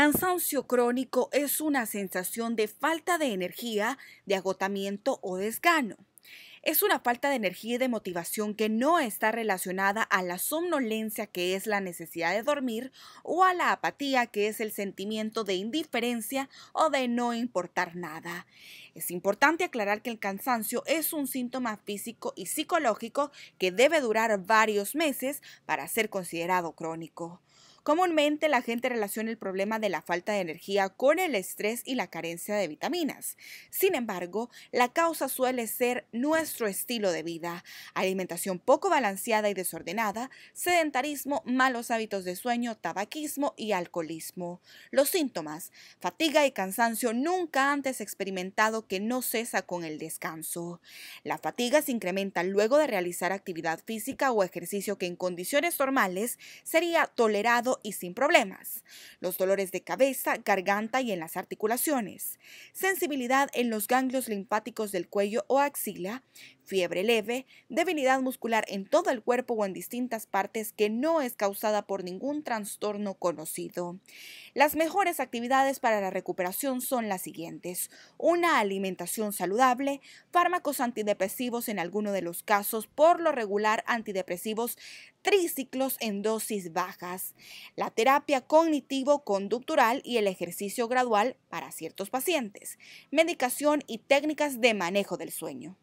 cansancio crónico es una sensación de falta de energía, de agotamiento o desgano. Es una falta de energía y de motivación que no está relacionada a la somnolencia que es la necesidad de dormir o a la apatía que es el sentimiento de indiferencia o de no importar nada. Es importante aclarar que el cansancio es un síntoma físico y psicológico que debe durar varios meses para ser considerado crónico. Comúnmente la gente relaciona el problema de la falta de energía con el estrés y la carencia de vitaminas. Sin embargo, la causa suele ser nuestro estilo de vida, alimentación poco balanceada y desordenada, sedentarismo, malos hábitos de sueño, tabaquismo y alcoholismo. Los síntomas, fatiga y cansancio nunca antes experimentado que no cesa con el descanso. La fatiga se incrementa luego de realizar actividad física o ejercicio que en condiciones normales sería tolerado y sin problemas. Los dolores de cabeza, garganta y en las articulaciones. Sensibilidad en los ganglios linfáticos del cuello o axila fiebre leve, debilidad muscular en todo el cuerpo o en distintas partes que no es causada por ningún trastorno conocido. Las mejores actividades para la recuperación son las siguientes. Una alimentación saludable, fármacos antidepresivos en alguno de los casos, por lo regular antidepresivos triciclos en dosis bajas, la terapia cognitivo-conductural y el ejercicio gradual para ciertos pacientes, medicación y técnicas de manejo del sueño.